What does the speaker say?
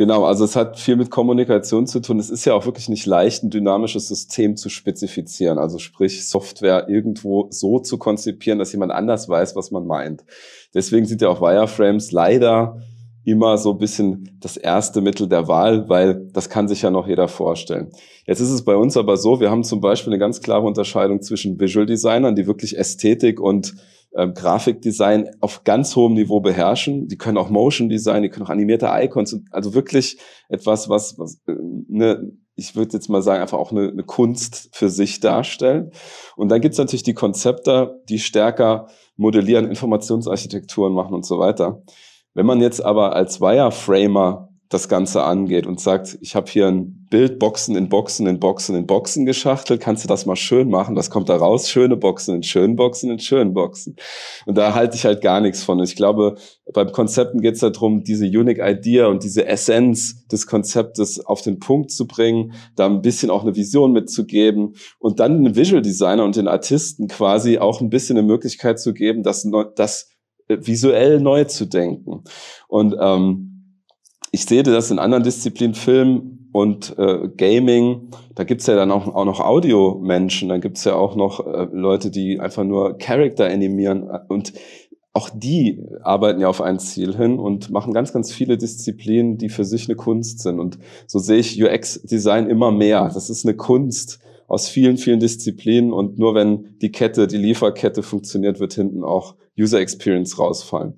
Genau, also es hat viel mit Kommunikation zu tun. Es ist ja auch wirklich nicht leicht, ein dynamisches System zu spezifizieren. Also sprich, Software irgendwo so zu konzipieren, dass jemand anders weiß, was man meint. Deswegen sind ja auch Wireframes leider immer so ein bisschen das erste Mittel der Wahl, weil das kann sich ja noch jeder vorstellen. Jetzt ist es bei uns aber so, wir haben zum Beispiel eine ganz klare Unterscheidung zwischen Visual Designern, die wirklich Ästhetik und äh, Grafikdesign auf ganz hohem Niveau beherrschen. Die können auch Motion Design, die können auch animierte Icons, also wirklich etwas, was, was äh, ne, ich würde jetzt mal sagen, einfach auch eine, eine Kunst für sich darstellen. Und dann gibt es natürlich die Konzepte, die stärker modellieren, Informationsarchitekturen machen und so weiter. Wenn man jetzt aber als Wireframer das Ganze angeht und sagt, ich habe hier ein Bild Boxen in Boxen in Boxen in Boxen geschachtelt, kannst du das mal schön machen? Was kommt da raus? Schöne Boxen in schönen Boxen in schönen Boxen. Und da halte ich halt gar nichts von. Ich glaube, beim Konzepten geht es halt darum, diese Unique Idea und diese Essenz des Konzeptes auf den Punkt zu bringen, da ein bisschen auch eine Vision mitzugeben und dann den Visual Designer und den Artisten quasi auch ein bisschen eine Möglichkeit zu geben, das, das äh, visuell neu zu denken. Und ähm, ich sehe das in anderen Disziplinen, Film und äh, Gaming, da gibt's ja dann auch, auch noch Audio-Menschen, da gibt's ja auch noch äh, Leute, die einfach nur Charakter animieren und auch die arbeiten ja auf ein Ziel hin und machen ganz, ganz viele Disziplinen, die für sich eine Kunst sind. Und so sehe ich UX-Design immer mehr. Das ist eine Kunst aus vielen, vielen Disziplinen und nur wenn die Kette, die Lieferkette funktioniert, wird hinten auch User Experience rausfallen.